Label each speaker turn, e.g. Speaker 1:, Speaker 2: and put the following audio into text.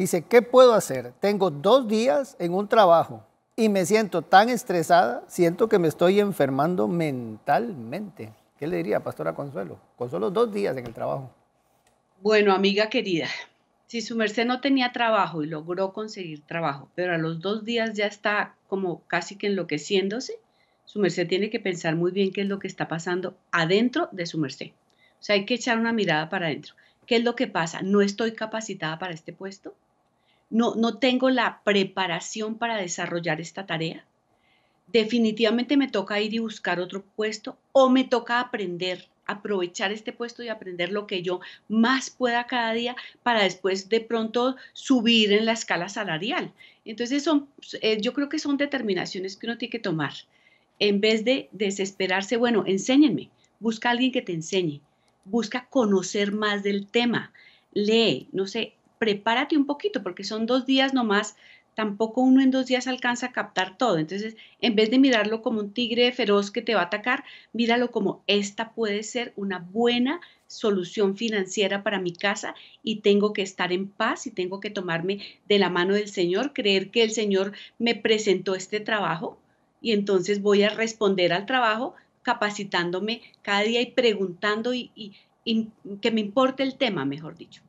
Speaker 1: Dice, ¿qué puedo hacer? Tengo dos días en un trabajo y me siento tan estresada, siento que me estoy enfermando mentalmente. ¿Qué le diría, Pastora Consuelo? Con solo dos días en el trabajo. Bueno, amiga
Speaker 2: querida, si su merced no tenía trabajo y logró conseguir trabajo, pero a los dos días ya está como casi que enloqueciéndose, su merced tiene que pensar muy bien qué es lo que está pasando adentro de su merced. O sea, hay que echar una mirada para adentro. ¿Qué es lo que pasa? ¿No estoy capacitada para este puesto? no, tengo la preparación para desarrollar esta tarea, definitivamente me toca ir y buscar otro puesto o me toca aprender, aprovechar este puesto y aprender lo que yo más pueda cada día para después de pronto subir en la escala salarial. Entonces son, eh, yo creo que son determinaciones que uno tiene que tomar. En vez de desesperarse, bueno, enséñenme, busca a alguien que te enseñe, busca conocer más del tema, lee, no sé, prepárate un poquito, porque son dos días nomás, tampoco uno en dos días alcanza a captar todo. Entonces, en vez de mirarlo como un tigre feroz que te va a atacar, míralo como esta puede ser una buena solución financiera para mi casa y tengo que estar en paz y tengo que tomarme de la mano del Señor, creer que el Señor me presentó este trabajo y entonces voy a responder al trabajo capacitándome cada día y preguntando y, y que me importe el tema, mejor dicho.